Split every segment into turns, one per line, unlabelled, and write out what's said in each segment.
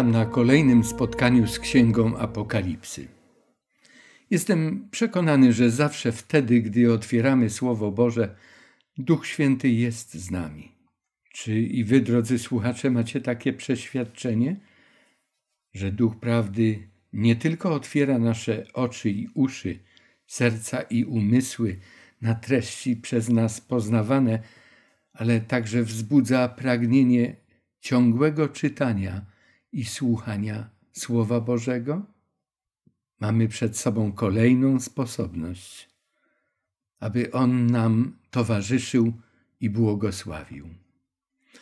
Witam na kolejnym spotkaniu z Księgą Apokalipsy. Jestem przekonany, że zawsze wtedy, gdy otwieramy Słowo Boże, Duch Święty jest z nami. Czy i wy, drodzy słuchacze, macie takie przeświadczenie, że Duch Prawdy nie tylko otwiera nasze oczy i uszy, serca i umysły na treści przez nas poznawane, ale także wzbudza pragnienie ciągłego czytania i słuchania Słowa Bożego? Mamy przed sobą kolejną sposobność, aby On nam towarzyszył i błogosławił.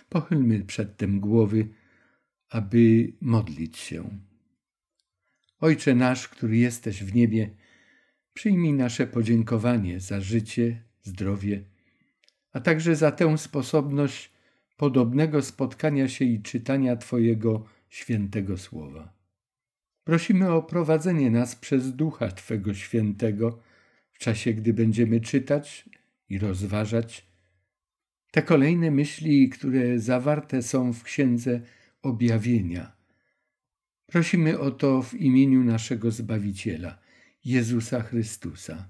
Pochylmy przedtem głowy, aby modlić się. Ojcze nasz, który jesteś w niebie, przyjmij nasze podziękowanie za życie, zdrowie, a także za tę sposobność podobnego spotkania się i czytania Twojego świętego słowa. Prosimy o prowadzenie nas przez ducha Twego świętego w czasie, gdy będziemy czytać i rozważać te kolejne myśli, które zawarte są w Księdze Objawienia. Prosimy o to w imieniu naszego Zbawiciela, Jezusa Chrystusa.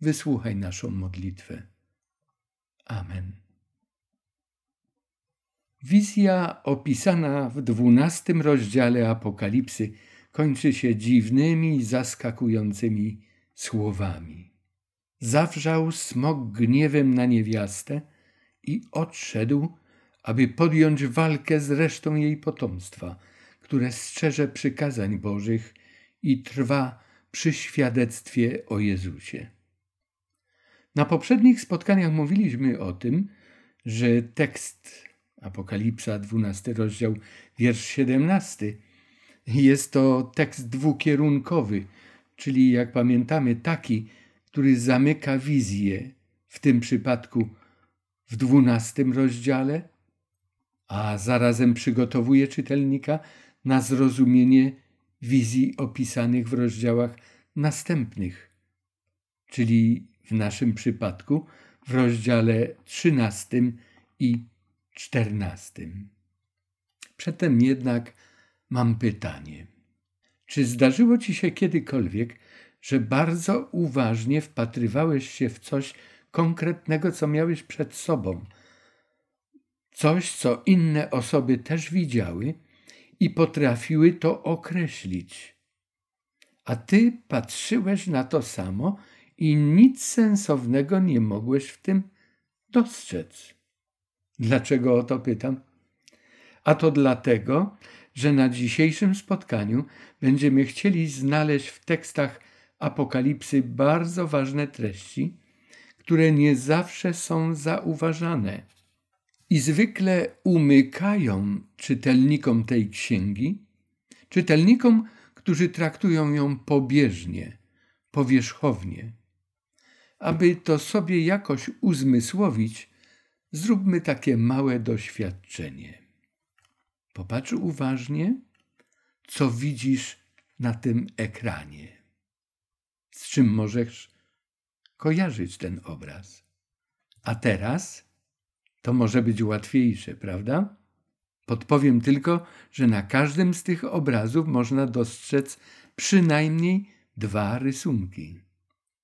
Wysłuchaj naszą modlitwę. Amen. Wizja opisana w dwunastym rozdziale Apokalipsy kończy się dziwnymi, zaskakującymi słowami. Zawrzał smok gniewem na niewiastę i odszedł, aby podjąć walkę z resztą jej potomstwa, które strzeże przykazań Bożych i trwa przy świadectwie o Jezusie. Na poprzednich spotkaniach mówiliśmy o tym, że tekst Apokalipsa, 12 rozdział, wiersz 17. Jest to tekst dwukierunkowy, czyli jak pamiętamy, taki, który zamyka wizję, w tym przypadku w dwunastym rozdziale, a zarazem przygotowuje czytelnika na zrozumienie wizji opisanych w rozdziałach następnych, czyli w naszym przypadku w rozdziale 13 i 14. Przedtem jednak mam pytanie. Czy zdarzyło ci się kiedykolwiek, że bardzo uważnie wpatrywałeś się w coś konkretnego, co miałeś przed sobą? Coś, co inne osoby też widziały i potrafiły to określić. A ty patrzyłeś na to samo i nic sensownego nie mogłeś w tym dostrzec. Dlaczego o to pytam? A to dlatego, że na dzisiejszym spotkaniu będziemy chcieli znaleźć w tekstach Apokalipsy bardzo ważne treści, które nie zawsze są zauważane i zwykle umykają czytelnikom tej księgi, czytelnikom, którzy traktują ją pobieżnie, powierzchownie. Aby to sobie jakoś uzmysłowić, Zróbmy takie małe doświadczenie. Popatrz uważnie, co widzisz na tym ekranie. Z czym możesz kojarzyć ten obraz. A teraz to może być łatwiejsze, prawda? Podpowiem tylko, że na każdym z tych obrazów można dostrzec przynajmniej dwa rysunki,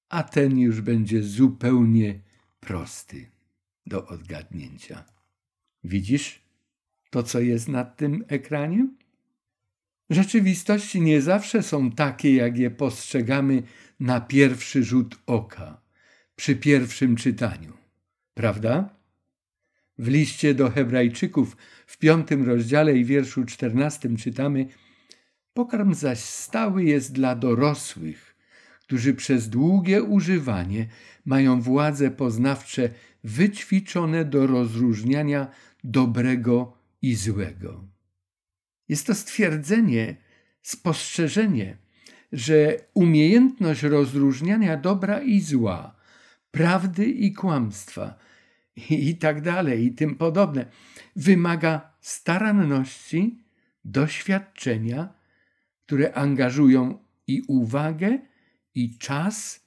a ten już będzie zupełnie prosty do odgadnięcia. Widzisz to, co jest nad tym ekranie? Rzeczywistości nie zawsze są takie, jak je postrzegamy na pierwszy rzut oka, przy pierwszym czytaniu, prawda? W liście do Hebrajczyków w piątym rozdziale i wierszu czternastym czytamy: Pokarm zaś stały jest dla dorosłych, którzy przez długie używanie mają władze poznawcze wyćwiczone do rozróżniania dobrego i złego. Jest to stwierdzenie, spostrzeżenie, że umiejętność rozróżniania dobra i zła, prawdy i kłamstwa, i tak dalej, i tym podobne, wymaga staranności, doświadczenia, które angażują i uwagę, i czas,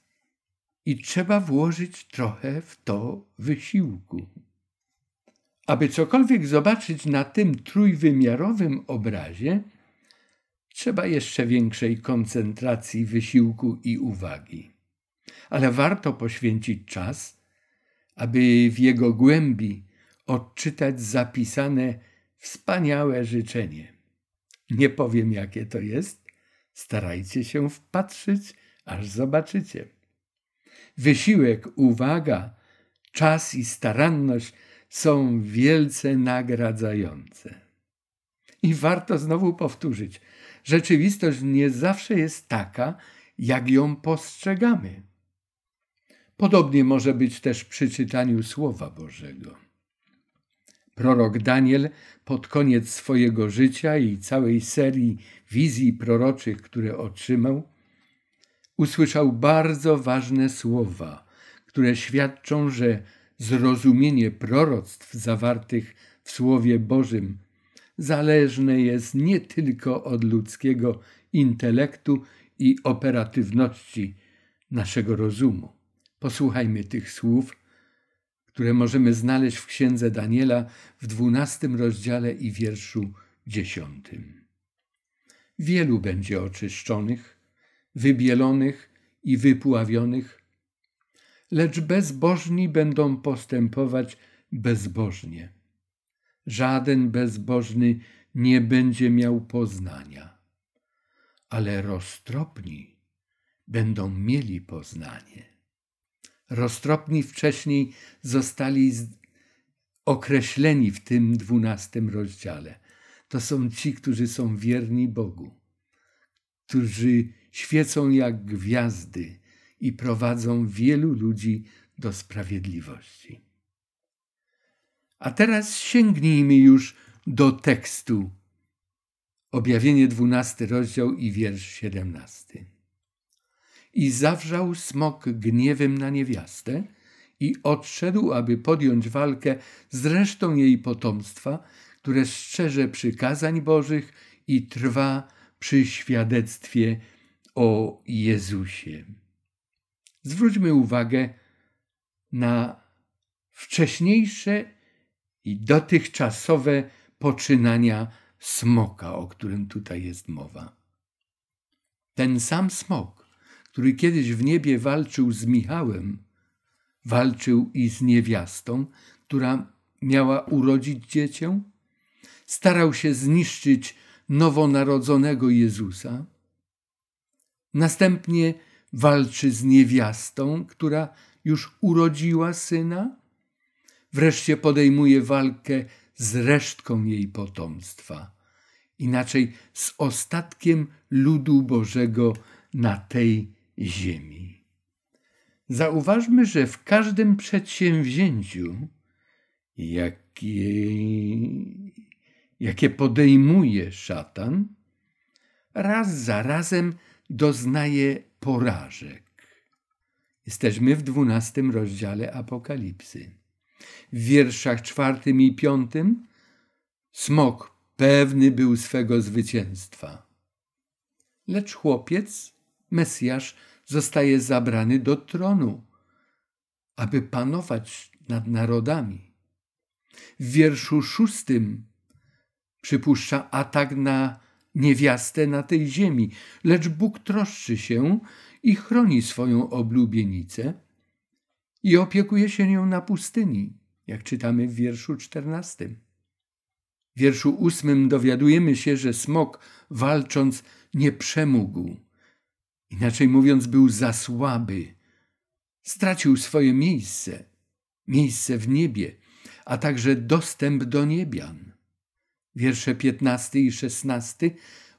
i trzeba włożyć trochę w to wysiłku. Aby cokolwiek zobaczyć na tym trójwymiarowym obrazie, trzeba jeszcze większej koncentracji wysiłku i uwagi. Ale warto poświęcić czas, aby w jego głębi odczytać zapisane wspaniałe życzenie. Nie powiem, jakie to jest, starajcie się wpatrzyć, aż zobaczycie. Wysiłek, uwaga, czas i staranność są wielce nagradzające. I warto znowu powtórzyć: rzeczywistość nie zawsze jest taka, jak ją postrzegamy. Podobnie może być też przy czytaniu Słowa Bożego. Prorok Daniel pod koniec swojego życia i całej serii wizji proroczych, które otrzymał, usłyszał bardzo ważne słowa, które świadczą, że zrozumienie proroctw zawartych w Słowie Bożym zależne jest nie tylko od ludzkiego intelektu i operatywności naszego rozumu. Posłuchajmy tych słów, które możemy znaleźć w Księdze Daniela w dwunastym rozdziale i wierszu dziesiątym. Wielu będzie oczyszczonych, wybielonych i wypławionych, lecz bezbożni będą postępować bezbożnie. Żaden bezbożny nie będzie miał poznania, ale roztropni będą mieli poznanie. Roztropni wcześniej zostali określeni w tym dwunastym rozdziale. To są ci, którzy są wierni Bogu, którzy świecą jak gwiazdy i prowadzą wielu ludzi do sprawiedliwości. A teraz sięgnijmy już do tekstu. Objawienie 12 rozdział i wiersz 17. I zawrzał smok gniewem na niewiastę i odszedł, aby podjąć walkę z resztą jej potomstwa, które strzeże przykazań Bożych i trwa przy świadectwie o Jezusie. Zwróćmy uwagę na wcześniejsze i dotychczasowe poczynania smoka, o którym tutaj jest mowa. Ten sam smok, który kiedyś w niebie walczył z Michałem, walczył i z niewiastą, która miała urodzić dziecię, starał się zniszczyć nowonarodzonego Jezusa, Następnie walczy z niewiastą, która już urodziła syna. Wreszcie podejmuje walkę z resztką jej potomstwa, inaczej z ostatkiem ludu Bożego na tej ziemi. Zauważmy, że w każdym przedsięwzięciu, jakie, jakie podejmuje szatan, raz za razem doznaje porażek. Jesteśmy w dwunastym rozdziale Apokalipsy. W wierszach czwartym i piątym smok pewny był swego zwycięstwa. Lecz chłopiec, Mesjasz, zostaje zabrany do tronu, aby panować nad narodami. W wierszu szóstym przypuszcza atak na niewiastę na tej ziemi, lecz Bóg troszczy się i chroni swoją oblubienicę i opiekuje się nią na pustyni, jak czytamy w wierszu czternastym. W wierszu ósmym dowiadujemy się, że smok walcząc nie przemógł. Inaczej mówiąc, był za słaby. Stracił swoje miejsce, miejsce w niebie, a także dostęp do niebian. Wiersze 15 i 16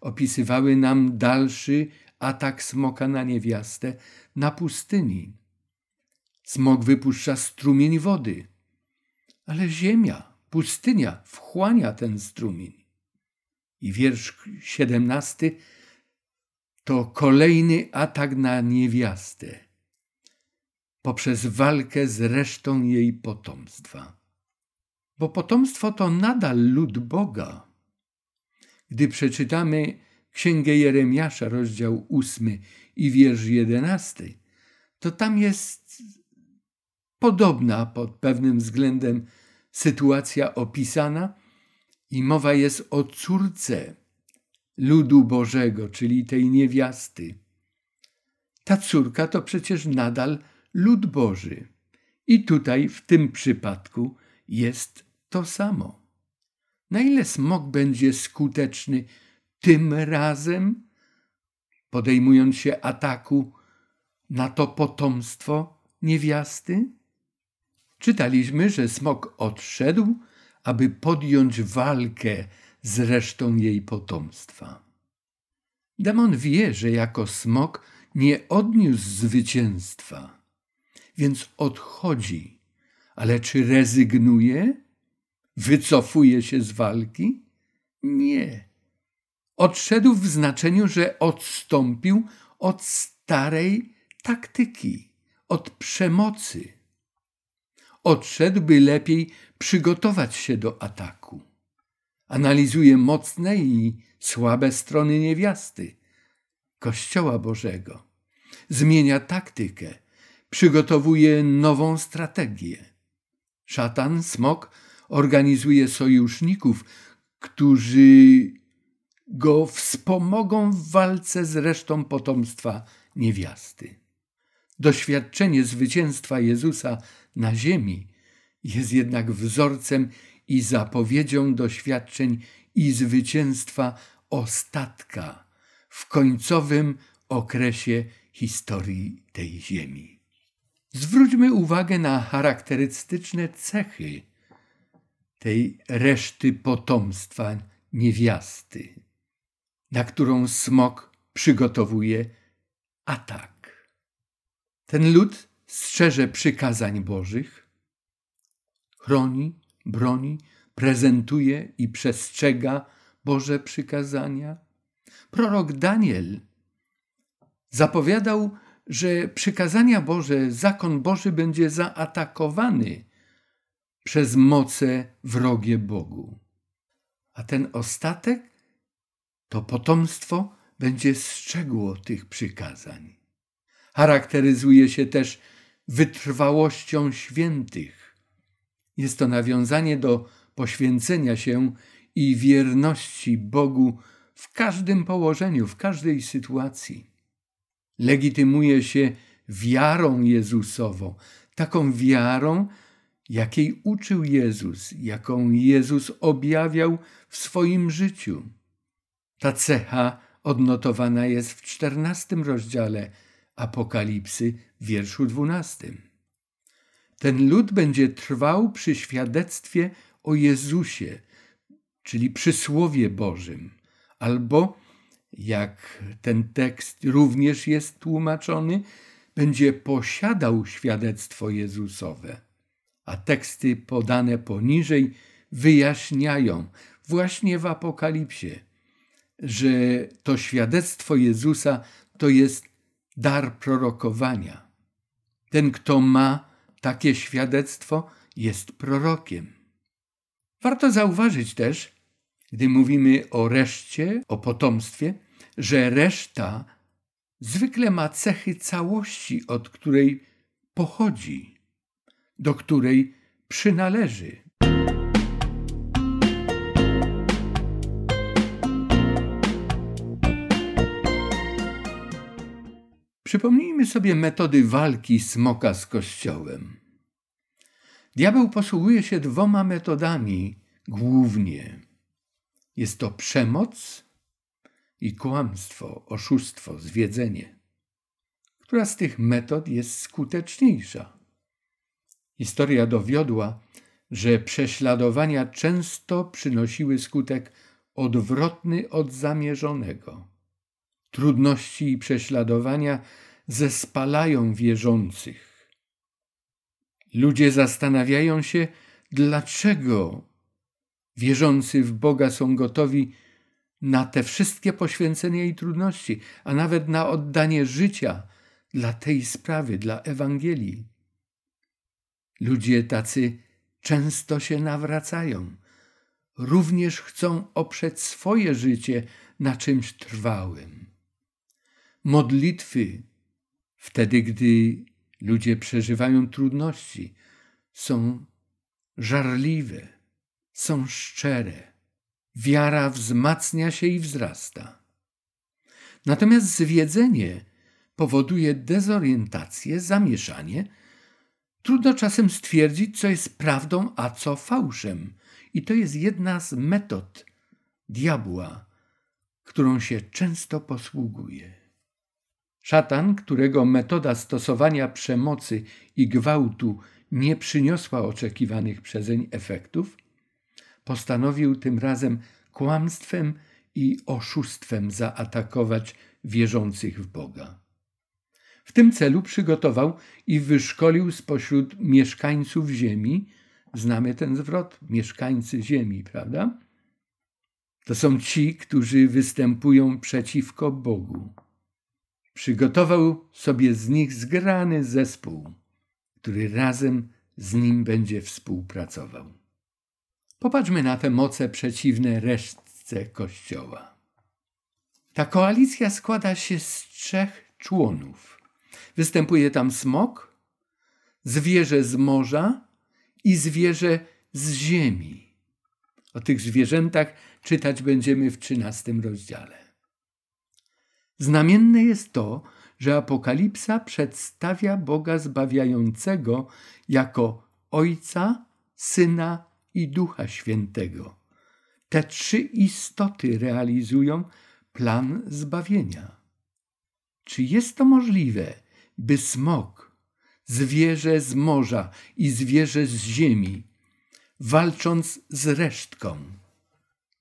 opisywały nam dalszy atak smoka na niewiastę na pustyni. Smok wypuszcza strumień wody, ale ziemia, pustynia wchłania ten strumień. I wiersz 17 to kolejny atak na niewiastę poprzez walkę z resztą jej potomstwa bo potomstwo to nadal lud Boga. Gdy przeczytamy Księgę Jeremiasza, rozdział 8 i wiersz 11, to tam jest podobna pod pewnym względem sytuacja opisana i mowa jest o córce ludu Bożego, czyli tej niewiasty. Ta córka to przecież nadal lud Boży. I tutaj w tym przypadku jest to samo. Na ile smog będzie skuteczny tym razem, podejmując się ataku na to potomstwo niewiasty? Czytaliśmy, że smok odszedł, aby podjąć walkę z resztą jej potomstwa. Demon wie, że jako smok nie odniósł zwycięstwa, więc odchodzi. Ale czy rezygnuje? wycofuje się z walki? Nie. Odszedł w znaczeniu, że odstąpił od starej taktyki, od przemocy. Odszedł, by lepiej przygotować się do ataku. Analizuje mocne i słabe strony niewiasty, Kościoła Bożego. Zmienia taktykę, przygotowuje nową strategię. Szatan, smok organizuje sojuszników, którzy go wspomogą w walce z resztą potomstwa niewiasty. Doświadczenie zwycięstwa Jezusa na ziemi jest jednak wzorcem i zapowiedzią doświadczeń i zwycięstwa ostatka w końcowym okresie historii tej ziemi. Zwróćmy uwagę na charakterystyczne cechy tej reszty potomstwa niewiasty, na którą smok przygotowuje atak. Ten lud strzeże przykazań Bożych, chroni, broni, prezentuje i przestrzega Boże przykazania. Prorok Daniel zapowiadał, że przykazania Boże, zakon Boży będzie zaatakowany przez moce wrogie Bogu. A ten ostatek, to potomstwo, będzie strzegło tych przykazań. Charakteryzuje się też wytrwałością świętych. Jest to nawiązanie do poświęcenia się i wierności Bogu w każdym położeniu, w każdej sytuacji. Legitymuje się wiarą Jezusową, taką wiarą, jakiej uczył Jezus, jaką Jezus objawiał w swoim życiu. Ta cecha odnotowana jest w czternastym rozdziale Apokalipsy, wierszu dwunastym. Ten lud będzie trwał przy świadectwie o Jezusie, czyli przy Słowie Bożym, albo, jak ten tekst również jest tłumaczony, będzie posiadał świadectwo Jezusowe a teksty podane poniżej wyjaśniają właśnie w Apokalipsie, że to świadectwo Jezusa to jest dar prorokowania. Ten, kto ma takie świadectwo, jest prorokiem. Warto zauważyć też, gdy mówimy o reszcie, o potomstwie, że reszta zwykle ma cechy całości, od której pochodzi do której przynależy. Przypomnijmy sobie metody walki smoka z kościołem. Diabeł posługuje się dwoma metodami głównie. Jest to przemoc i kłamstwo, oszustwo, zwiedzenie. Która z tych metod jest skuteczniejsza? Historia dowiodła, że prześladowania często przynosiły skutek odwrotny od zamierzonego. Trudności i prześladowania zespalają wierzących. Ludzie zastanawiają się, dlaczego wierzący w Boga są gotowi na te wszystkie poświęcenia i trudności, a nawet na oddanie życia dla tej sprawy, dla Ewangelii. Ludzie tacy często się nawracają. Również chcą oprzeć swoje życie na czymś trwałym. Modlitwy, wtedy gdy ludzie przeżywają trudności, są żarliwe, są szczere. Wiara wzmacnia się i wzrasta. Natomiast zwiedzenie powoduje dezorientację, zamieszanie, Trudno czasem stwierdzić, co jest prawdą, a co fałszem. I to jest jedna z metod diabła, którą się często posługuje. Szatan, którego metoda stosowania przemocy i gwałtu nie przyniosła oczekiwanych przezeń efektów, postanowił tym razem kłamstwem i oszustwem zaatakować wierzących w Boga. W tym celu przygotował i wyszkolił spośród mieszkańców Ziemi, znamy ten zwrot, mieszkańcy Ziemi, prawda? To są ci, którzy występują przeciwko Bogu. Przygotował sobie z nich zgrany zespół, który razem z nim będzie współpracował. Popatrzmy na te moce przeciwne resztce Kościoła. Ta koalicja składa się z trzech członów. Występuje tam smok, zwierzę z morza i zwierzę z ziemi. O tych zwierzętach czytać będziemy w XIII rozdziale. Znamienne jest to, że Apokalipsa przedstawia Boga Zbawiającego jako Ojca, Syna i Ducha Świętego. Te trzy istoty realizują plan zbawienia. Czy jest to możliwe? by smok, zwierzę z morza i zwierzę z ziemi, walcząc z resztką.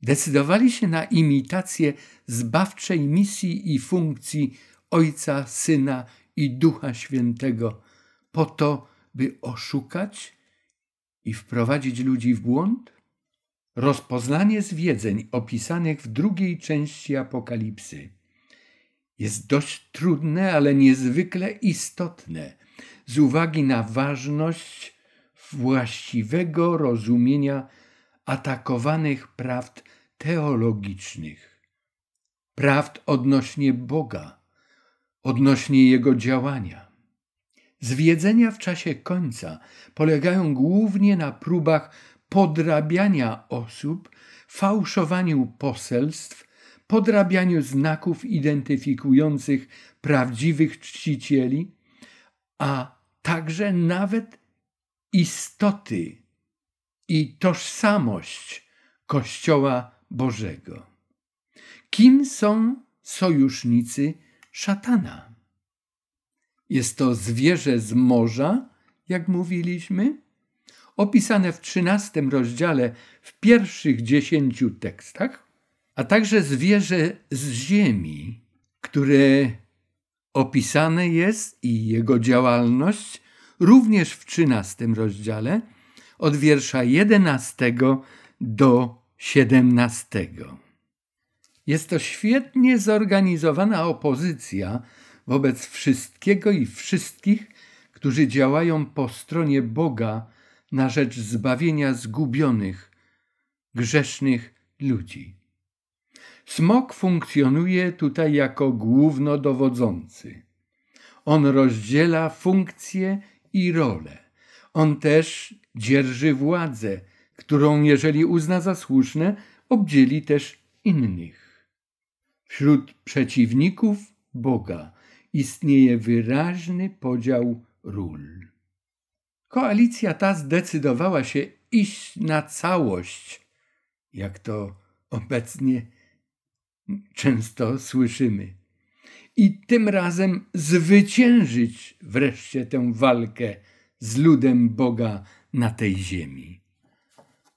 Decydowali się na imitację zbawczej misji i funkcji Ojca, Syna i Ducha Świętego, po to, by oszukać i wprowadzić ludzi w błąd? Rozpoznanie zwiedzeń opisanych w drugiej części Apokalipsy jest dość trudne, ale niezwykle istotne z uwagi na ważność właściwego rozumienia atakowanych prawd teologicznych, prawd odnośnie Boga, odnośnie Jego działania. Zwiedzenia w czasie końca polegają głównie na próbach podrabiania osób, fałszowaniu poselstw, podrabianiu znaków identyfikujących prawdziwych czcicieli, a także nawet istoty i tożsamość Kościoła Bożego. Kim są sojusznicy szatana? Jest to zwierzę z morza, jak mówiliśmy, opisane w XIII rozdziale w pierwszych dziesięciu tekstach, a także zwierzę z ziemi, które opisane jest i jego działalność również w XIII rozdziale od wiersza 11 do 17. Jest to świetnie zorganizowana opozycja wobec wszystkiego i wszystkich, którzy działają po stronie Boga na rzecz zbawienia zgubionych, grzesznych ludzi. Smok funkcjonuje tutaj jako głównodowodzący. On rozdziela funkcje i role. On też dzierży władzę, którą, jeżeli uzna za słuszne, obdzieli też innych. Wśród przeciwników Boga istnieje wyraźny podział ról. Koalicja ta zdecydowała się iść na całość, jak to obecnie często słyszymy. I tym razem zwyciężyć wreszcie tę walkę z ludem Boga na tej ziemi.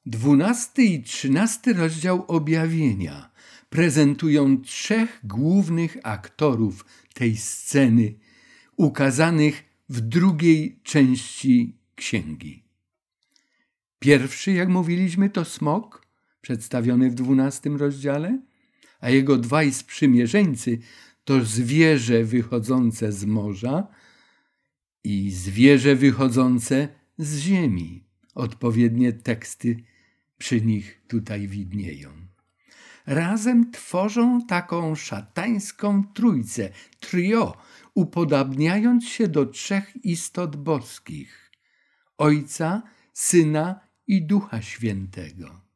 Dwunasty i trzynasty rozdział objawienia prezentują trzech głównych aktorów tej sceny, ukazanych w drugiej części księgi. Pierwszy, jak mówiliśmy, to smok, przedstawiony w dwunastym rozdziale a jego dwaj sprzymierzeńcy to zwierzę wychodzące z morza i zwierzę wychodzące z ziemi. Odpowiednie teksty przy nich tutaj widnieją. Razem tworzą taką szatańską trójcę, trio, upodabniając się do trzech istot boskich: Ojca, Syna i Ducha Świętego.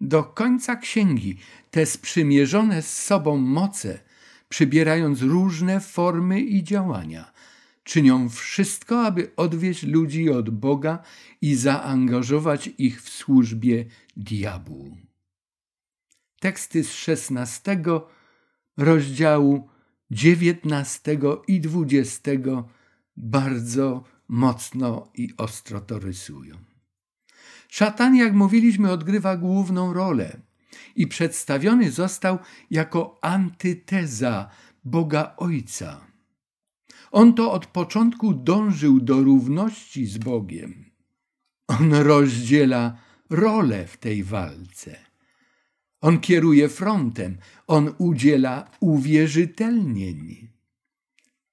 Do końca księgi te sprzymierzone z sobą moce, przybierając różne formy i działania, czynią wszystko, aby odwieźć ludzi od Boga i zaangażować ich w służbie diabłu. Teksty z XVI rozdziału XIX i XX bardzo mocno i ostro to rysują. Szatan, jak mówiliśmy, odgrywa główną rolę i przedstawiony został jako antyteza Boga Ojca. On to od początku dążył do równości z Bogiem. On rozdziela rolę w tej walce. On kieruje frontem, on udziela uwierzytelnień.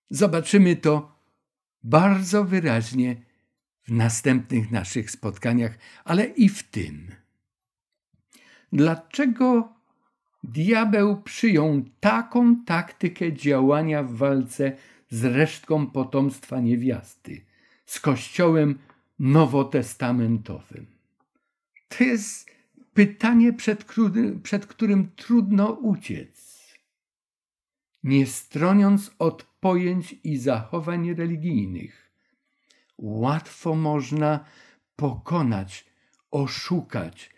Zobaczymy to bardzo wyraźnie w następnych naszych spotkaniach, ale i w tym. Dlaczego diabeł przyjął taką taktykę działania w walce z resztką potomstwa niewiasty, z kościołem nowotestamentowym? To jest pytanie, przed, którym, przed którym trudno uciec. Nie stroniąc od pojęć i zachowań religijnych, łatwo można pokonać, oszukać,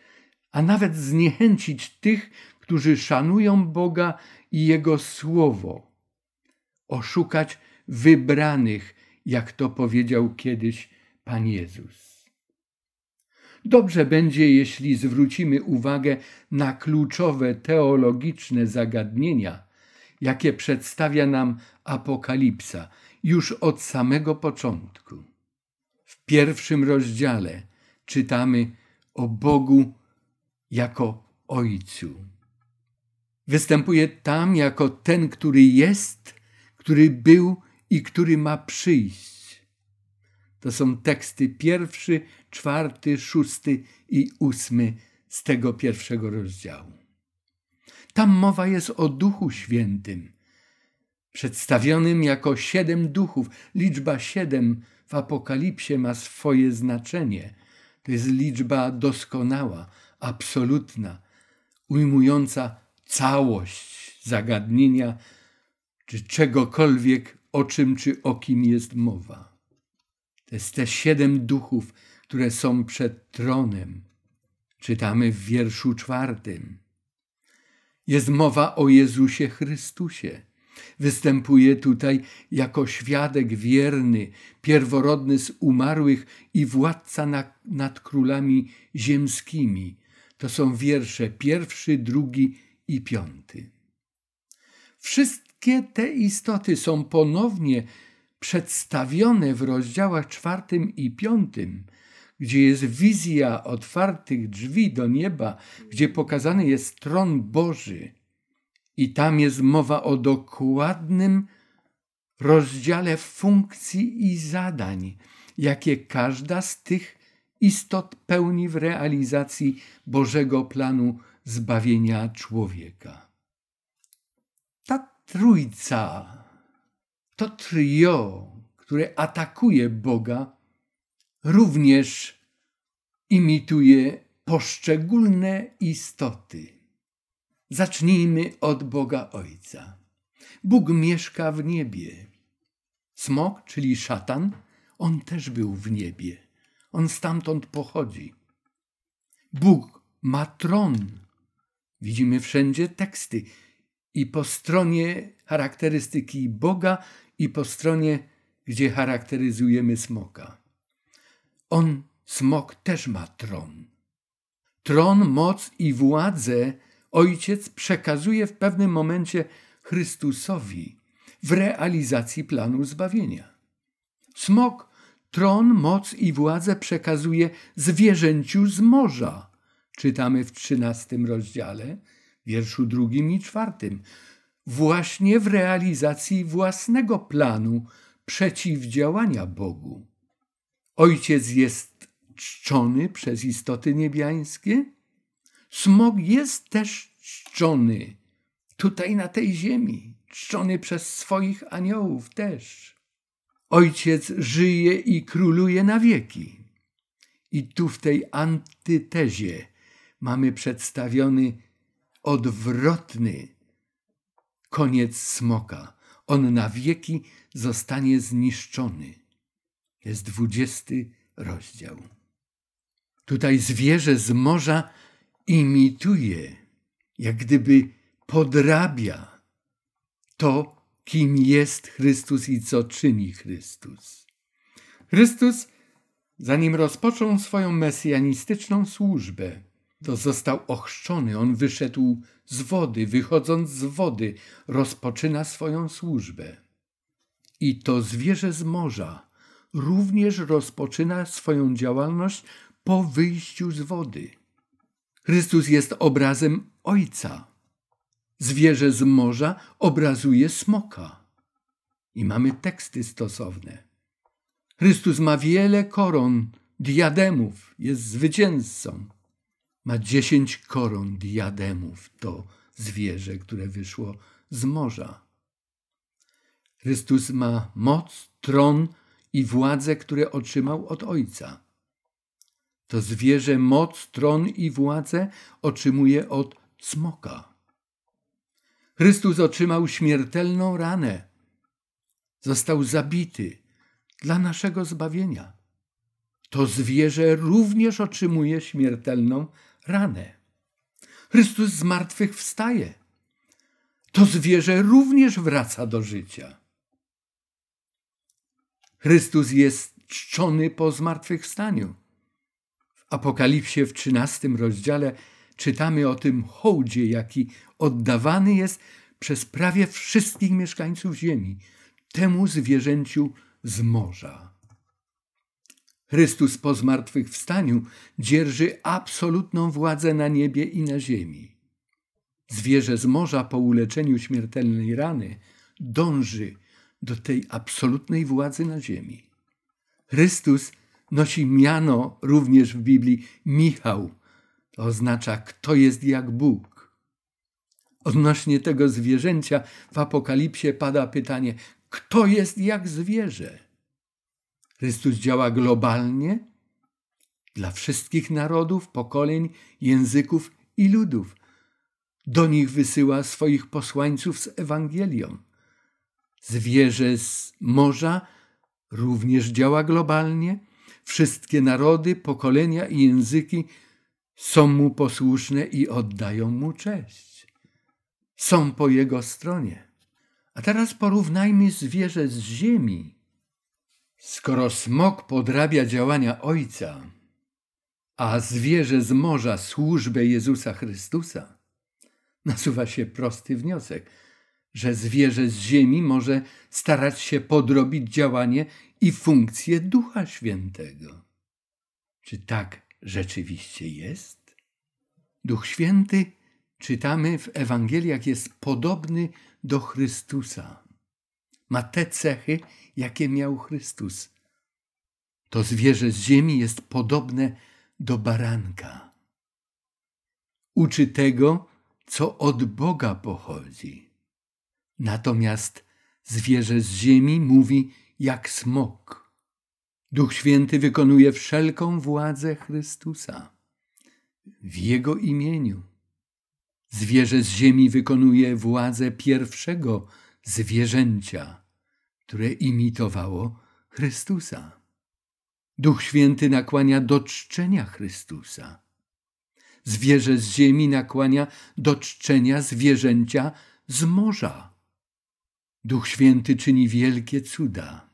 a nawet zniechęcić tych, którzy szanują Boga i Jego Słowo. Oszukać wybranych, jak to powiedział kiedyś Pan Jezus. Dobrze będzie, jeśli zwrócimy uwagę na kluczowe teologiczne zagadnienia, jakie przedstawia nam Apokalipsa już od samego początku pierwszym rozdziale czytamy o Bogu jako Ojcu. Występuje tam jako ten, który jest, który był i który ma przyjść. To są teksty pierwszy, czwarty, szósty i ósmy z tego pierwszego rozdziału. Tam mowa jest o Duchu Świętym, przedstawionym jako siedem duchów. Liczba siedem w Apokalipsie ma swoje znaczenie. To jest liczba doskonała, absolutna, ujmująca całość zagadnienia czy czegokolwiek, o czym czy o kim jest mowa. To jest te siedem duchów, które są przed tronem. Czytamy w wierszu czwartym. Jest mowa o Jezusie Chrystusie Występuje tutaj jako świadek wierny, pierworodny z umarłych i władca na, nad królami ziemskimi. To są wiersze pierwszy, drugi i piąty. Wszystkie te istoty są ponownie przedstawione w rozdziałach czwartym i piątym, gdzie jest wizja otwartych drzwi do nieba, gdzie pokazany jest tron Boży, i tam jest mowa o dokładnym rozdziale funkcji i zadań, jakie każda z tych istot pełni w realizacji Bożego planu zbawienia człowieka. Ta trójca, to trio, które atakuje Boga, również imituje poszczególne istoty. Zacznijmy od Boga Ojca. Bóg mieszka w niebie. Smok, czyli szatan, on też był w niebie. On stamtąd pochodzi. Bóg ma tron. Widzimy wszędzie teksty i po stronie charakterystyki Boga, i po stronie, gdzie charakteryzujemy smoka. On, smok, też ma tron. Tron, moc i władzę Ojciec przekazuje w pewnym momencie Chrystusowi w realizacji planu zbawienia. Smok tron, moc i władzę przekazuje zwierzęciu z morza. Czytamy w trzynastym rozdziale, wierszu drugim i czwartym. Właśnie w realizacji własnego planu przeciwdziałania Bogu. Ojciec jest czczony przez istoty niebiańskie, Smog jest też czczony tutaj na tej ziemi, czczony przez swoich aniołów też. Ojciec żyje i króluje na wieki. I tu w tej antytezie mamy przedstawiony odwrotny koniec smoka. On na wieki zostanie zniszczony. Jest dwudziesty rozdział. Tutaj zwierzę z morza imituje, jak gdyby podrabia to, kim jest Chrystus i co czyni Chrystus. Chrystus, zanim rozpoczął swoją mesjanistyczną służbę, to został ochrzczony, on wyszedł z wody, wychodząc z wody, rozpoczyna swoją służbę. I to zwierzę z morza również rozpoczyna swoją działalność po wyjściu z wody. Chrystus jest obrazem Ojca. Zwierzę z morza obrazuje smoka. I mamy teksty stosowne. Chrystus ma wiele koron, diademów, jest zwycięzcą. Ma dziesięć koron diademów, to zwierzę, które wyszło z morza. Chrystus ma moc, tron i władzę, które otrzymał od Ojca. To zwierzę moc, tron i władzę otrzymuje od smoka. Chrystus otrzymał śmiertelną ranę. Został zabity dla naszego zbawienia. To zwierzę również otrzymuje śmiertelną ranę. Chrystus z martwych wstaje. To zwierzę również wraca do życia. Chrystus jest czczony po zmartwychwstaniu. W Apokalipsie w trzynastym rozdziale czytamy o tym hołdzie, jaki oddawany jest przez prawie wszystkich mieszkańców Ziemi, temu zwierzęciu z morza. Chrystus po zmartwychwstaniu dzierży absolutną władzę na niebie i na ziemi. Zwierzę z morza po uleczeniu śmiertelnej rany dąży do tej absolutnej władzy na ziemi. Chrystus nosi miano również w Biblii Michał. To oznacza, kto jest jak Bóg. Odnośnie tego zwierzęcia w Apokalipsie pada pytanie, kto jest jak zwierzę? Chrystus działa globalnie dla wszystkich narodów, pokoleń, języków i ludów. Do nich wysyła swoich posłańców z Ewangelią. Zwierzę z morza również działa globalnie Wszystkie narody, pokolenia i języki są mu posłuszne i oddają mu cześć. Są po jego stronie. A teraz porównajmy zwierzę z ziemi. Skoro smok podrabia działania Ojca, a zwierzę z morza służbę Jezusa Chrystusa, nasuwa się prosty wniosek – że zwierzę z ziemi może starać się podrobić działanie i funkcję Ducha Świętego. Czy tak rzeczywiście jest? Duch Święty, czytamy w Ewangeliach, jest podobny do Chrystusa. Ma te cechy, jakie miał Chrystus. To zwierzę z ziemi jest podobne do baranka. Uczy tego, co od Boga pochodzi. Natomiast zwierzę z ziemi mówi jak smok. Duch Święty wykonuje wszelką władzę Chrystusa w Jego imieniu. Zwierzę z ziemi wykonuje władzę pierwszego zwierzęcia, które imitowało Chrystusa. Duch Święty nakłania do czczenia Chrystusa. Zwierzę z ziemi nakłania do czczenia zwierzęcia z morza. Duch Święty czyni wielkie cuda.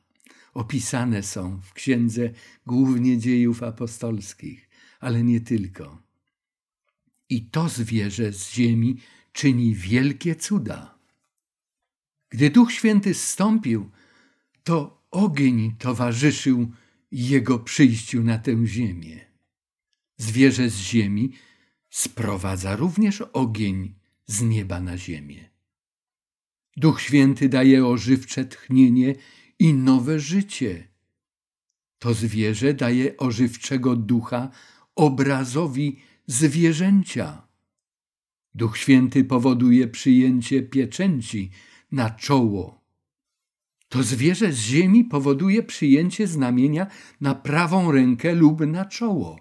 Opisane są w księdze głównie dziejów apostolskich, ale nie tylko. I to zwierzę z ziemi czyni wielkie cuda. Gdy Duch Święty zstąpił, to ogień towarzyszył jego przyjściu na tę ziemię. Zwierzę z ziemi sprowadza również ogień z nieba na ziemię. Duch Święty daje ożywcze tchnienie i nowe życie. To zwierzę daje ożywczego ducha obrazowi zwierzęcia. Duch Święty powoduje przyjęcie pieczęci na czoło. To zwierzę z ziemi powoduje przyjęcie znamienia na prawą rękę lub na czoło.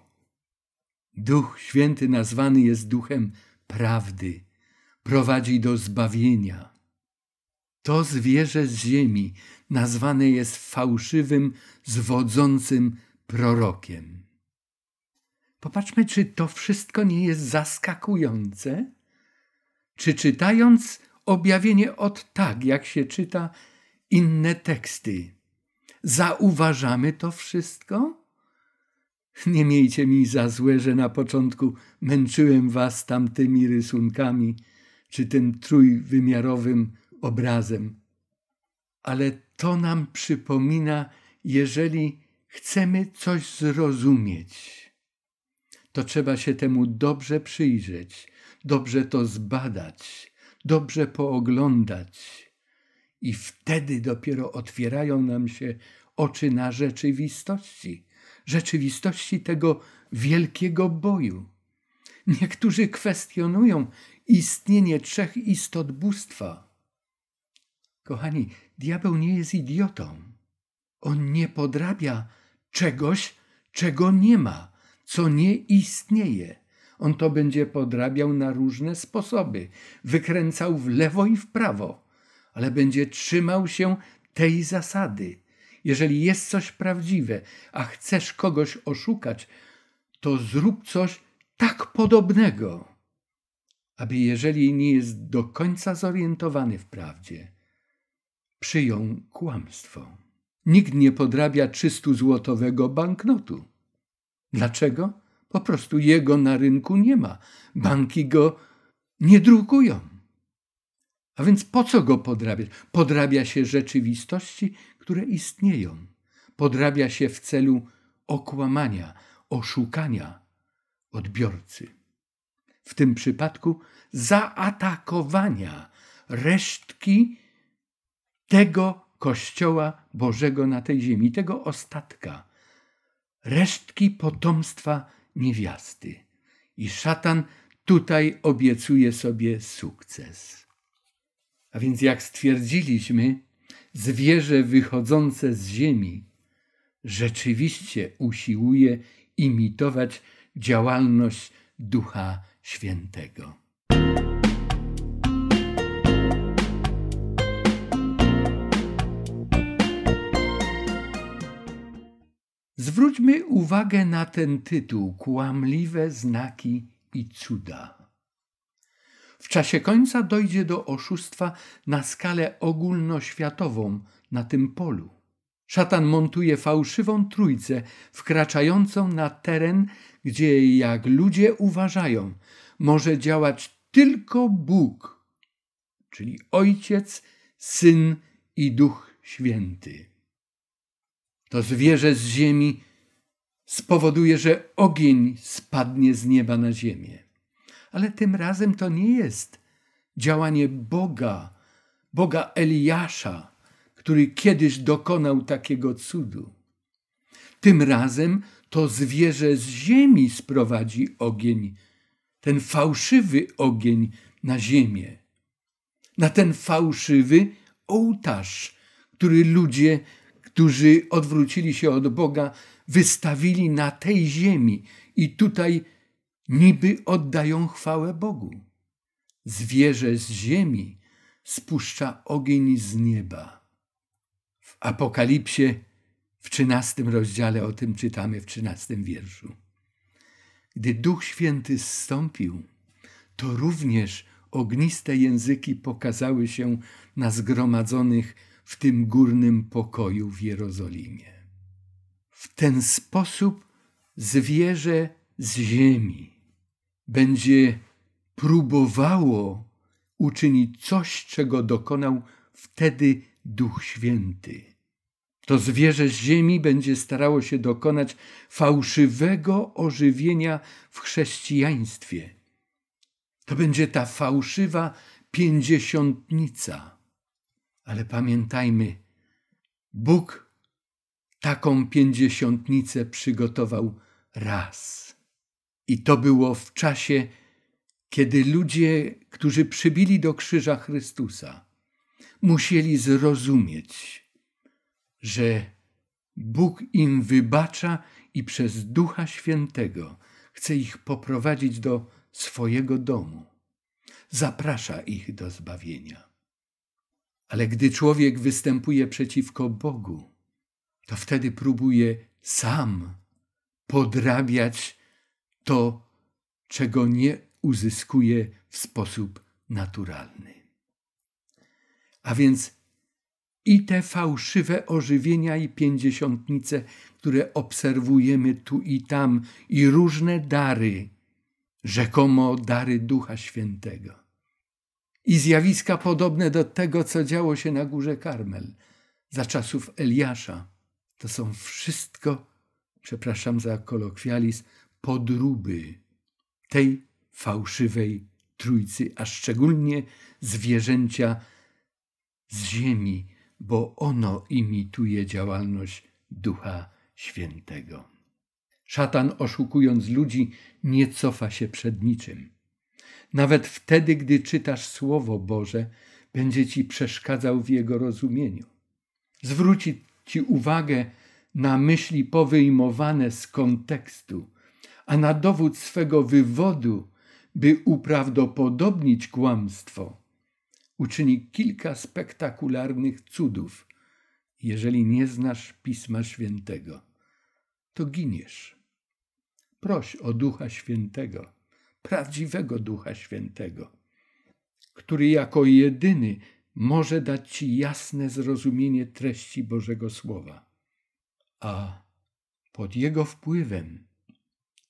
Duch Święty nazwany jest duchem prawdy, prowadzi do zbawienia. To zwierzę z ziemi nazwane jest fałszywym, zwodzącym prorokiem. Popatrzmy, czy to wszystko nie jest zaskakujące? Czy czytając objawienie od tak, jak się czyta inne teksty, zauważamy to wszystko? Nie miejcie mi za złe, że na początku męczyłem was tamtymi rysunkami czy tym trójwymiarowym obrazem. Ale to nam przypomina, jeżeli chcemy coś zrozumieć, to trzeba się temu dobrze przyjrzeć, dobrze to zbadać, dobrze pooglądać. I wtedy dopiero otwierają nam się oczy na rzeczywistości, rzeczywistości tego wielkiego boju. Niektórzy kwestionują istnienie trzech istot bóstwa. Kochani, diabeł nie jest idiotą. On nie podrabia czegoś, czego nie ma, co nie istnieje. On to będzie podrabiał na różne sposoby, wykręcał w lewo i w prawo, ale będzie trzymał się tej zasady. Jeżeli jest coś prawdziwe, a chcesz kogoś oszukać, to zrób coś tak podobnego, aby jeżeli nie jest do końca zorientowany w prawdzie, przyjął kłamstwo. Nikt nie podrabia 300-złotowego banknotu. Dlaczego? Po prostu jego na rynku nie ma. Banki go nie drukują. A więc po co go podrabiać? Podrabia się rzeczywistości, które istnieją. Podrabia się w celu okłamania, oszukania odbiorcy. W tym przypadku zaatakowania resztki tego Kościoła Bożego na tej ziemi, tego ostatka, resztki potomstwa niewiasty. I szatan tutaj obiecuje sobie sukces. A więc, jak stwierdziliśmy, zwierzę wychodzące z ziemi rzeczywiście usiłuje imitować działalność Ducha Świętego. Zwróćmy uwagę na ten tytuł Kłamliwe znaki i cuda. W czasie końca dojdzie do oszustwa na skalę ogólnoświatową na tym polu. Szatan montuje fałszywą trójcę, wkraczającą na teren, gdzie, jak ludzie uważają, może działać tylko Bóg, czyli Ojciec, Syn i Duch Święty. To zwierzę z ziemi spowoduje, że ogień spadnie z nieba na ziemię. Ale tym razem to nie jest działanie Boga, Boga Eliasza, który kiedyś dokonał takiego cudu. Tym razem to zwierzę z ziemi sprowadzi ogień, ten fałszywy ogień na ziemię, na ten fałszywy ołtarz, który ludzie, którzy odwrócili się od Boga, wystawili na tej ziemi i tutaj niby oddają chwałę Bogu. Zwierzę z ziemi spuszcza ogień z nieba. W Apokalipsie w trzynastym rozdziale o tym czytamy w trzynastym wierszu. Gdy Duch Święty zstąpił, to również ogniste języki pokazały się na zgromadzonych w tym górnym pokoju w Jerozolimie w ten sposób zwierzę z ziemi. Będzie próbowało uczynić coś, czego dokonał wtedy Duch Święty. To zwierzę z ziemi będzie starało się dokonać fałszywego ożywienia w chrześcijaństwie. To będzie ta fałszywa pięćdziesiątnica. Ale pamiętajmy, Bóg Taką pięćdziesiątnicę przygotował raz. I to było w czasie, kiedy ludzie, którzy przybili do krzyża Chrystusa, musieli zrozumieć, że Bóg im wybacza i przez Ducha Świętego chce ich poprowadzić do swojego domu. Zaprasza ich do zbawienia. Ale gdy człowiek występuje przeciwko Bogu, to wtedy próbuje sam podrabiać to, czego nie uzyskuje w sposób naturalny. A więc i te fałszywe ożywienia i pięćdziesiątnice, które obserwujemy tu i tam, i różne dary, rzekomo dary Ducha Świętego, i zjawiska podobne do tego, co działo się na górze Karmel za czasów Eliasza, to są wszystko, przepraszam za kolokwializm, podróby tej fałszywej trójcy, a szczególnie zwierzęcia z ziemi, bo ono imituje działalność Ducha Świętego. Szatan, oszukując ludzi, nie cofa się przed niczym. Nawet wtedy, gdy czytasz Słowo Boże, będzie ci przeszkadzał w jego rozumieniu. Zwróci Ci uwagę na myśli powyjmowane z kontekstu, a na dowód swego wywodu, by uprawdopodobnić kłamstwo, uczyni kilka spektakularnych cudów. Jeżeli nie znasz Pisma Świętego, to giniesz. Proś o Ducha Świętego, prawdziwego Ducha Świętego, który jako jedyny może dać Ci jasne zrozumienie treści Bożego Słowa, a pod Jego wpływem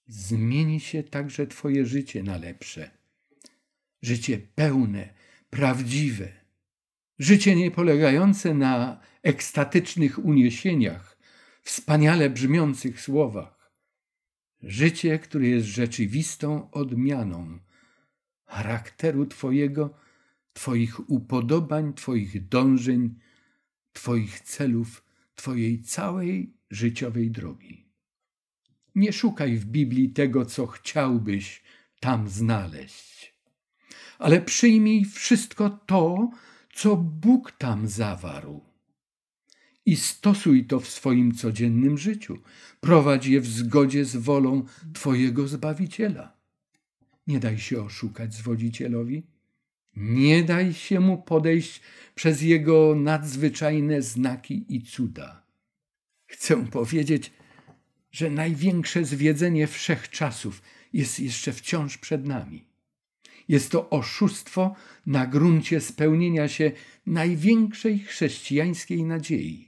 zmieni się także Twoje życie na lepsze. Życie pełne, prawdziwe, życie nie polegające na ekstatycznych uniesieniach, wspaniale brzmiących słowach. Życie, które jest rzeczywistą odmianą charakteru Twojego Twoich upodobań, Twoich dążeń, Twoich celów, Twojej całej życiowej drogi. Nie szukaj w Biblii tego, co chciałbyś tam znaleźć, ale przyjmij wszystko to, co Bóg tam zawarł. I stosuj to w swoim codziennym życiu. Prowadź je w zgodzie z wolą Twojego Zbawiciela. Nie daj się oszukać zwodzicielowi nie daj się mu podejść przez jego nadzwyczajne znaki i cuda. Chcę powiedzieć, że największe zwiedzenie wszechczasów jest jeszcze wciąż przed nami. Jest to oszustwo na gruncie spełnienia się największej chrześcijańskiej nadziei.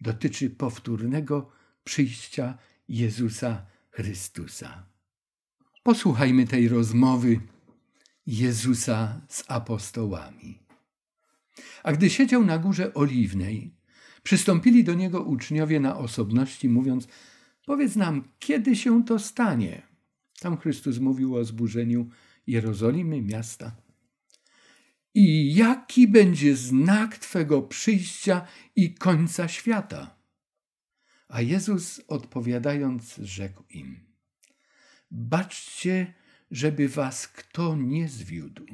Dotyczy powtórnego przyjścia Jezusa Chrystusa. Posłuchajmy tej rozmowy Jezusa z apostołami. A gdy siedział na górze oliwnej, przystąpili do niego uczniowie na osobności, mówiąc: Powiedz nam, kiedy się to stanie? Tam Chrystus mówił o zburzeniu Jerozolimy, miasta. I jaki będzie znak Twego przyjścia i końca świata? A Jezus odpowiadając, rzekł im: Baczcie, żeby was kto nie zwiódł.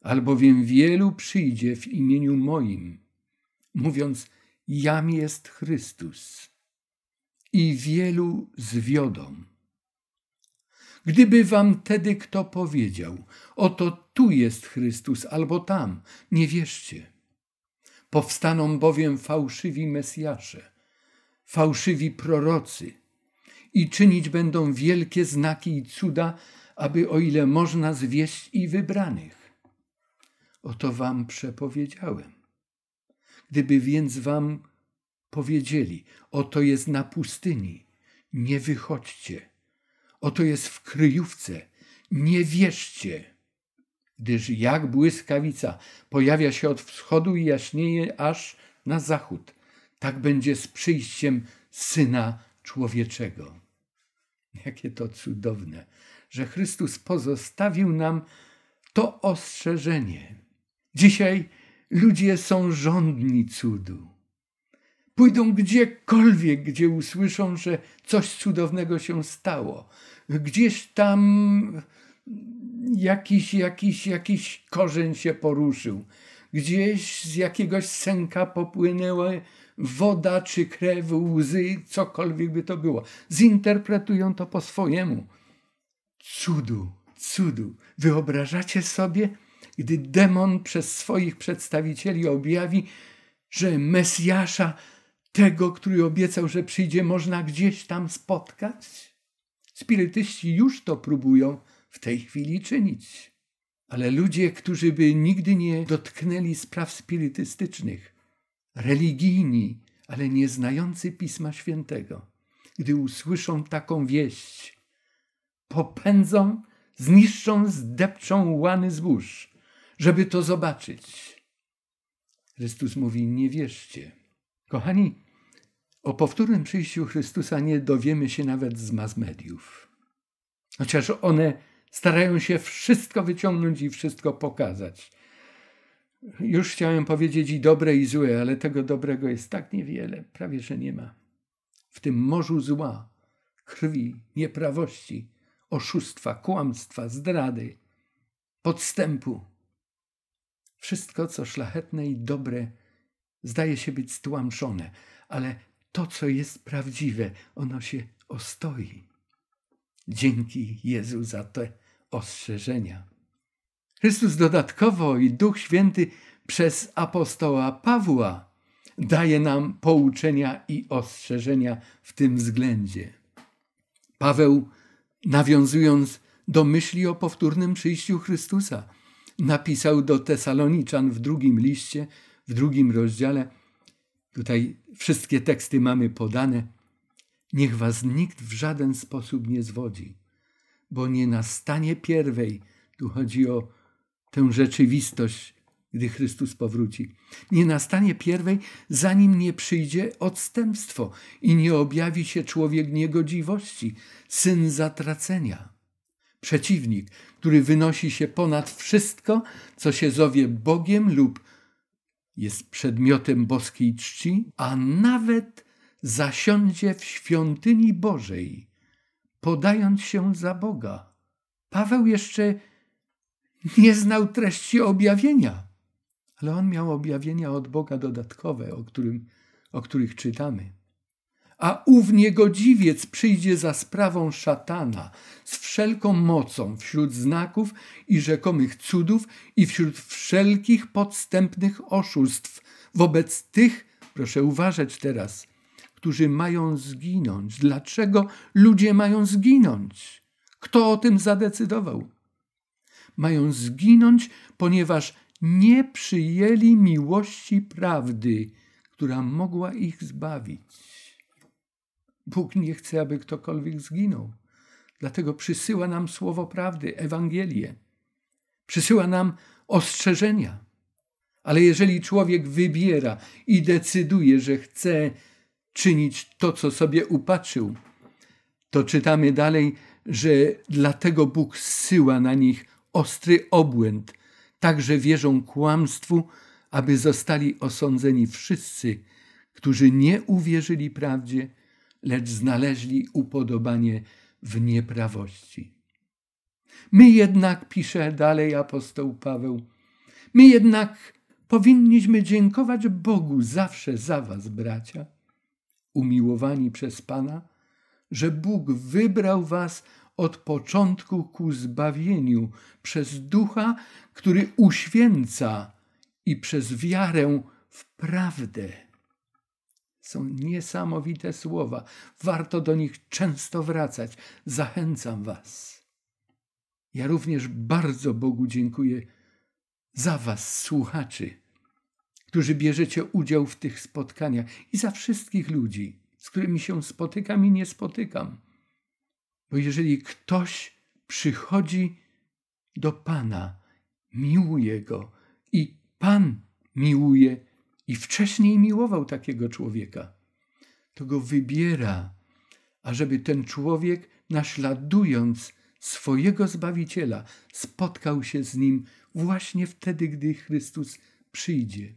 Albowiem wielu przyjdzie w imieniu moim, mówiąc: Jam jest Chrystus. I wielu zwiodą. Gdyby wam tedy kto powiedział: Oto tu jest Chrystus, albo tam, nie wierzcie. Powstaną bowiem fałszywi Mesjasze, fałszywi prorocy i czynić będą wielkie znaki i cuda, aby o ile można zwieść i wybranych. Oto wam przepowiedziałem. Gdyby więc wam powiedzieli, oto jest na pustyni, nie wychodźcie, oto jest w kryjówce, nie wierzcie gdyż jak błyskawica pojawia się od wschodu i jaśnieje aż na zachód, tak będzie z przyjściem Syna Człowieczego. Jakie to cudowne że Chrystus pozostawił nam to ostrzeżenie. Dzisiaj ludzie są żądni cudu. Pójdą gdziekolwiek, gdzie usłyszą, że coś cudownego się stało. Gdzieś tam jakiś, jakiś, jakiś korzeń się poruszył. Gdzieś z jakiegoś sęka popłynęła woda czy krew, łzy, cokolwiek by to było. Zinterpretują to po swojemu cudu, cudu. Wyobrażacie sobie, gdy demon przez swoich przedstawicieli objawi, że Mesjasza, tego, który obiecał, że przyjdzie, można gdzieś tam spotkać? Spirytyści już to próbują w tej chwili czynić. Ale ludzie, którzy by nigdy nie dotknęli spraw spirytystycznych, religijni, ale nie znający Pisma Świętego, gdy usłyszą taką wieść, popędzą, zniszczą, zdepczą łany zbóż, żeby to zobaczyć. Chrystus mówi: Nie wierzcie. Kochani, o powtórnym przyjściu Chrystusa nie dowiemy się nawet z mass mediów. Chociaż one starają się wszystko wyciągnąć i wszystko pokazać. Już chciałem powiedzieć i dobre, i złe, ale tego dobrego jest tak niewiele, prawie że nie ma. W tym morzu zła, krwi, nieprawości, oszustwa, kłamstwa, zdrady, podstępu. Wszystko, co szlachetne i dobre, zdaje się być stłamszone, ale to, co jest prawdziwe, ono się ostoi. Dzięki Jezu za te ostrzeżenia. Chrystus dodatkowo i Duch Święty przez apostoła Pawła daje nam pouczenia i ostrzeżenia w tym względzie. Paweł nawiązując do myśli o powtórnym przyjściu Chrystusa, napisał do Tesaloniczan w drugim liście, w drugim rozdziale. Tutaj wszystkie teksty mamy podane. Niech was nikt w żaden sposób nie zwodzi, bo nie nastanie pierwej, tu chodzi o tę rzeczywistość gdy Chrystus powróci. Nie nastanie pierwej, zanim nie przyjdzie odstępstwo i nie objawi się człowiek niegodziwości, syn zatracenia. Przeciwnik, który wynosi się ponad wszystko, co się zowie Bogiem lub jest przedmiotem boskiej czci, a nawet zasiądzie w świątyni Bożej, podając się za Boga. Paweł jeszcze nie znał treści objawienia ale on miał objawienia od Boga dodatkowe, o, którym, o których czytamy. A ów niegodziwiec przyjdzie za sprawą szatana z wszelką mocą wśród znaków i rzekomych cudów i wśród wszelkich podstępnych oszustw wobec tych, proszę uważać teraz, którzy mają zginąć. Dlaczego ludzie mają zginąć? Kto o tym zadecydował? Mają zginąć, ponieważ nie przyjęli miłości prawdy, która mogła ich zbawić. Bóg nie chce, aby ktokolwiek zginął. Dlatego przysyła nam słowo prawdy, Ewangelię. Przysyła nam ostrzeżenia. Ale jeżeli człowiek wybiera i decyduje, że chce czynić to, co sobie upatrzył, to czytamy dalej, że dlatego Bóg zsyła na nich ostry obłęd także wierzą kłamstwu, aby zostali osądzeni wszyscy, którzy nie uwierzyli prawdzie, lecz znaleźli upodobanie w nieprawości. My jednak, pisze dalej apostoł Paweł, my jednak powinniśmy dziękować Bogu zawsze za Was, bracia, umiłowani przez Pana, że Bóg wybrał Was od początku ku zbawieniu przez ducha, który uświęca i przez wiarę w prawdę. Są niesamowite słowa, warto do nich często wracać. Zachęcam Was. Ja również bardzo Bogu dziękuję za Was, słuchaczy, którzy bierzecie udział w tych spotkaniach i za wszystkich ludzi, z którymi się spotykam i nie spotykam bo jeżeli ktoś przychodzi do Pana, miłuje go i Pan miłuje i wcześniej miłował takiego człowieka, to go wybiera, ażeby ten człowiek, naśladując swojego Zbawiciela, spotkał się z nim właśnie wtedy, gdy Chrystus przyjdzie.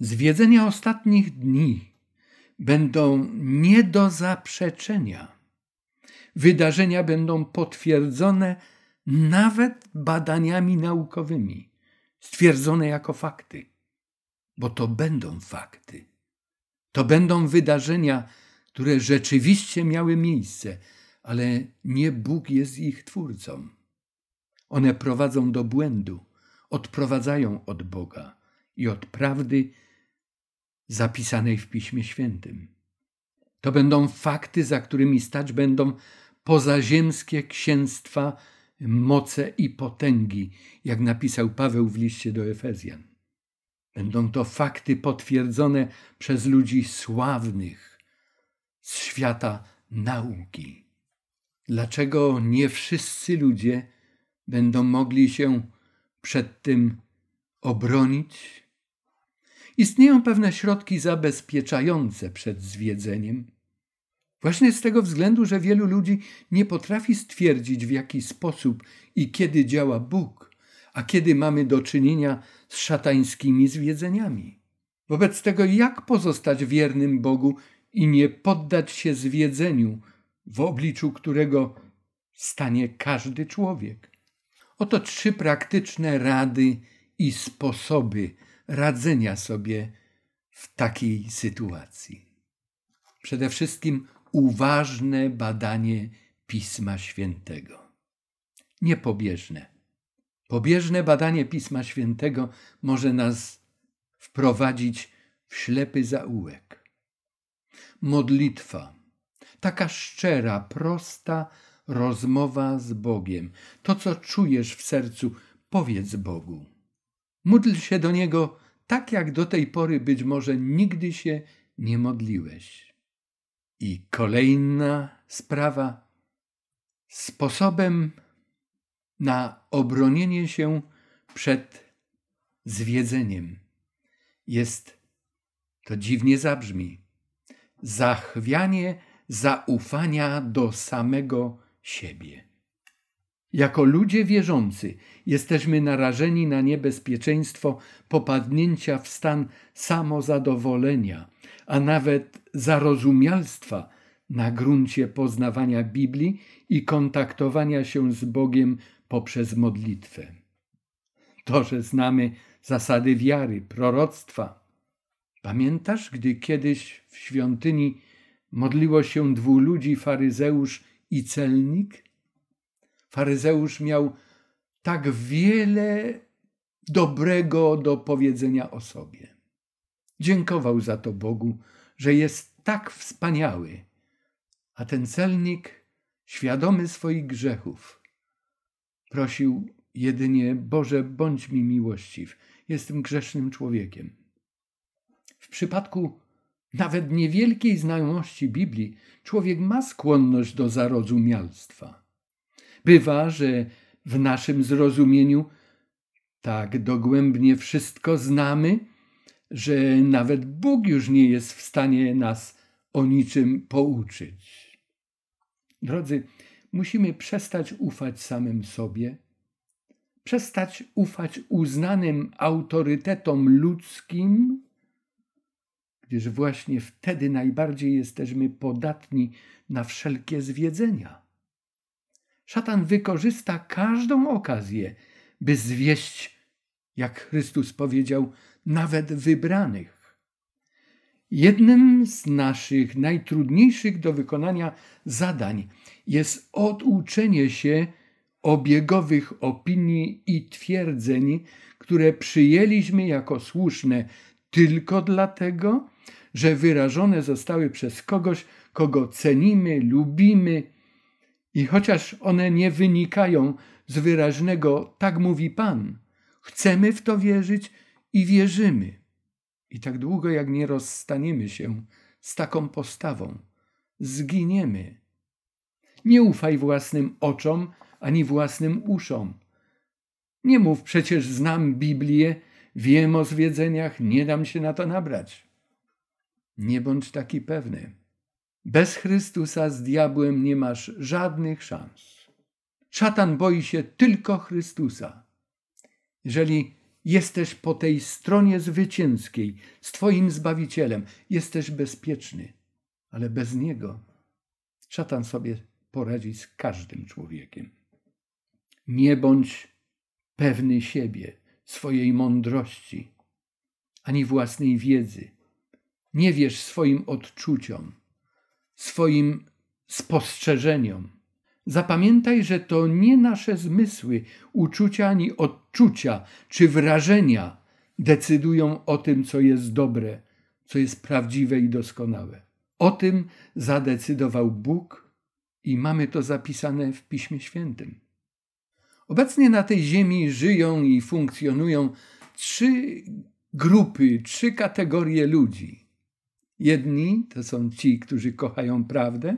Zwiedzenia ostatnich dni będą nie do zaprzeczenia wydarzenia będą potwierdzone nawet badaniami naukowymi, stwierdzone jako fakty. Bo to będą fakty. To będą wydarzenia, które rzeczywiście miały miejsce, ale nie Bóg jest ich twórcą. One prowadzą do błędu, odprowadzają od Boga i od prawdy zapisanej w Piśmie Świętym. To będą fakty, za którymi stać będą pozaziemskie księstwa, moce i potęgi, jak napisał Paweł w liście do Efezjan. Będą to fakty potwierdzone przez ludzi sławnych z świata nauki. Dlaczego nie wszyscy ludzie będą mogli się przed tym obronić, Istnieją pewne środki zabezpieczające przed zwiedzeniem. Właśnie z tego względu, że wielu ludzi nie potrafi stwierdzić, w jaki sposób i kiedy działa Bóg, a kiedy mamy do czynienia z szatańskimi zwiedzeniami. Wobec tego, jak pozostać wiernym Bogu i nie poddać się zwiedzeniu, w obliczu którego stanie każdy człowiek? Oto trzy praktyczne rady i sposoby, radzenia sobie w takiej sytuacji. Przede wszystkim uważne badanie Pisma Świętego. Nie pobieżne. Pobieżne badanie Pisma Świętego może nas wprowadzić w ślepy zaułek. Modlitwa, taka szczera, prosta rozmowa z Bogiem. To, co czujesz w sercu, powiedz Bogu. Módl się do Niego tak, jak do tej pory być może nigdy się nie modliłeś. I kolejna sprawa. Sposobem na obronienie się przed zwiedzeniem jest, to dziwnie zabrzmi, zachwianie zaufania do samego siebie. Jako ludzie wierzący jesteśmy narażeni na niebezpieczeństwo popadnięcia w stan samozadowolenia, a nawet zarozumialstwa na gruncie poznawania Biblii i kontaktowania się z Bogiem poprzez modlitwę. To, że znamy zasady wiary, proroctwa. Pamiętasz, gdy kiedyś w świątyni modliło się dwóch ludzi, faryzeusz i celnik? Faryzeusz miał tak wiele dobrego do powiedzenia o sobie. Dziękował za to Bogu, że jest tak wspaniały, a ten celnik, świadomy swoich grzechów, prosił jedynie: Boże, bądź mi miłościw, jestem grzesznym człowiekiem. W przypadku nawet niewielkiej znajomości Biblii, człowiek ma skłonność do zarozumialstwa. Bywa, że w naszym zrozumieniu tak dogłębnie wszystko znamy, że nawet Bóg już nie jest w stanie nas o niczym pouczyć. Drodzy, musimy przestać ufać samym sobie, przestać ufać uznanym autorytetom ludzkim, gdyż właśnie wtedy najbardziej jesteśmy podatni na wszelkie zwiedzenia. Szatan wykorzysta każdą okazję, by zwieść, jak Chrystus powiedział, nawet wybranych. Jednym z naszych najtrudniejszych do wykonania zadań jest oduczenie się obiegowych opinii i twierdzeń, które przyjęliśmy jako słuszne tylko dlatego, że wyrażone zostały przez kogoś, kogo cenimy, lubimy, i chociaż one nie wynikają z wyraźnego tak mówi Pan, chcemy w to wierzyć i wierzymy. I tak długo jak nie rozstaniemy się z taką postawą, zginiemy. Nie ufaj własnym oczom ani własnym uszom. Nie mów przecież znam Biblię, wiem o zwiedzeniach, nie dam się na to nabrać. Nie bądź taki pewny. Bez Chrystusa z diabłem nie masz żadnych szans. Szatan boi się tylko Chrystusa. Jeżeli jesteś po tej stronie zwycięskiej z Twoim Zbawicielem, jesteś bezpieczny, ale bez Niego szatan sobie poradzi z każdym człowiekiem. Nie bądź pewny siebie, swojej mądrości, ani własnej wiedzy. Nie wierz swoim odczuciom swoim spostrzeżeniom. Zapamiętaj, że to nie nasze zmysły, uczucia ani odczucia czy wrażenia decydują o tym, co jest dobre, co jest prawdziwe i doskonałe. O tym zadecydował Bóg i mamy to zapisane w Piśmie Świętym. Obecnie na tej ziemi żyją i funkcjonują trzy grupy, trzy kategorie ludzi. Jedni to są ci, którzy kochają prawdę,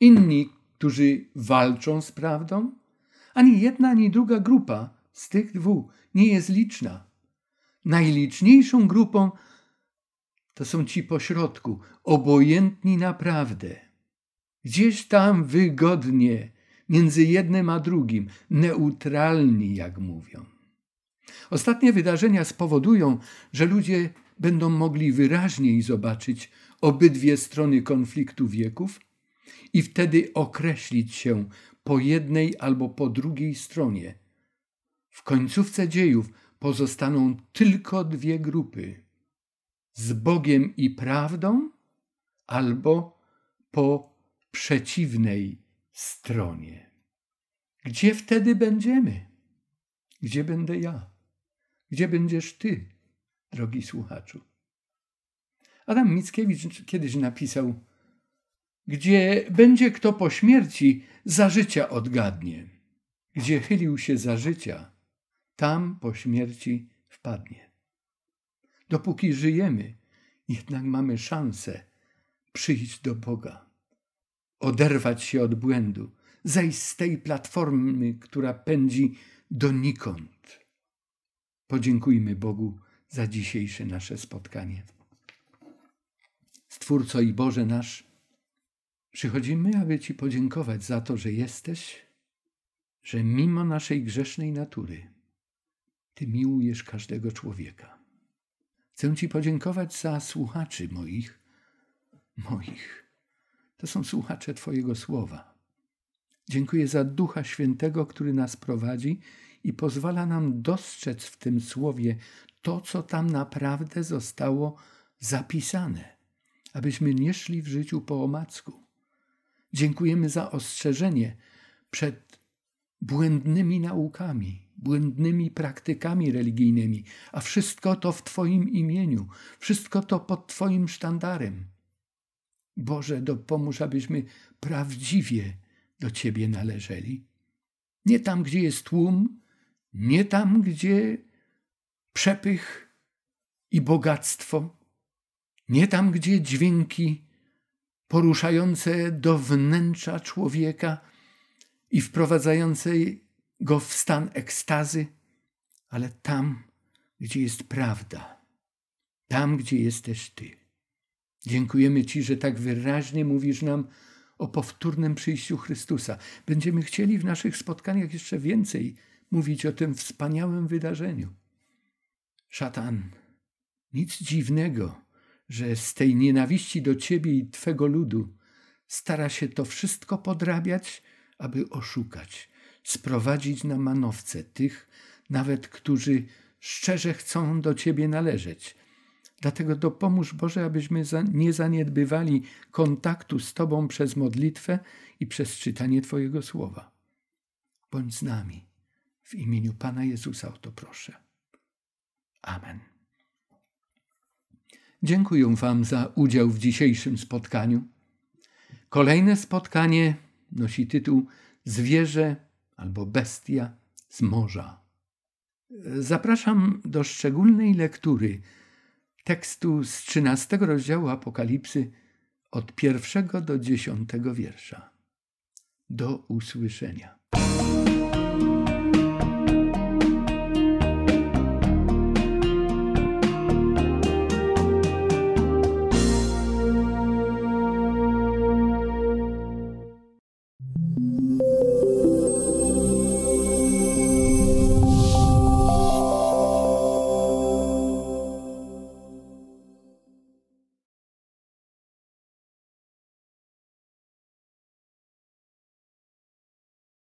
inni, którzy walczą z prawdą. Ani jedna, ani druga grupa z tych dwóch nie jest liczna. Najliczniejszą grupą to są ci pośrodku, obojętni naprawdę. Gdzieś tam wygodnie, między jednym a drugim, neutralni, jak mówią. Ostatnie wydarzenia spowodują, że ludzie będą mogli wyraźniej zobaczyć obydwie strony konfliktu wieków i wtedy określić się po jednej albo po drugiej stronie. W końcówce dziejów pozostaną tylko dwie grupy: z Bogiem i prawdą, albo po przeciwnej stronie. Gdzie wtedy będziemy? Gdzie będę ja? Gdzie będziesz ty? drogi słuchaczu. Adam Mickiewicz kiedyś napisał: Gdzie będzie kto po śmierci, za życia odgadnie. Gdzie chylił się za życia, tam po śmierci wpadnie. Dopóki żyjemy, jednak mamy szansę przyjść do Boga, oderwać się od błędu, zejść z tej platformy, która pędzi donikąd. Podziękujmy Bogu za dzisiejsze nasze spotkanie. Stwórco i Boże nasz, przychodzimy, aby Ci podziękować za to, że jesteś, że mimo naszej grzesznej natury Ty miłujesz każdego człowieka. Chcę Ci podziękować za słuchaczy moich, moich. To są słuchacze Twojego słowa. Dziękuję za Ducha Świętego, który nas prowadzi i pozwala nam dostrzec w tym słowie to, co tam naprawdę zostało zapisane, abyśmy nie szli w życiu po omacku. Dziękujemy za ostrzeżenie przed błędnymi naukami, błędnymi praktykami religijnymi, a wszystko to w Twoim imieniu, wszystko to pod Twoim sztandarem. Boże, dopomóż, abyśmy prawdziwie do Ciebie należeli. Nie tam, gdzie jest tłum, nie tam, gdzie przepych i bogactwo, nie tam, gdzie dźwięki poruszające do wnętrza człowieka i wprowadzające go w stan ekstazy, ale tam, gdzie jest prawda, tam, gdzie jesteś Ty. Dziękujemy Ci, że tak wyraźnie mówisz nam o powtórnym przyjściu Chrystusa. Będziemy chcieli w naszych spotkaniach jeszcze więcej mówić o tym wspaniałym wydarzeniu. Szatan, nic dziwnego, że z tej nienawiści do ciebie i twego ludu stara się to wszystko podrabiać, aby oszukać, sprowadzić na manowce tych, nawet którzy szczerze chcą do ciebie należeć. Dlatego dopomóż Boże, abyśmy nie zaniedbywali kontaktu z Tobą przez modlitwę i przez czytanie Twojego słowa. Bądź z nami. W imieniu Pana Jezusa o to proszę. Amen. Dziękuję Wam za udział w dzisiejszym spotkaniu. Kolejne spotkanie nosi tytuł Zwierzę albo bestia z morza. Zapraszam do szczególnej lektury tekstu z 13 rozdziału Apokalipsy od pierwszego do dziesiątego wiersza. Do usłyszenia.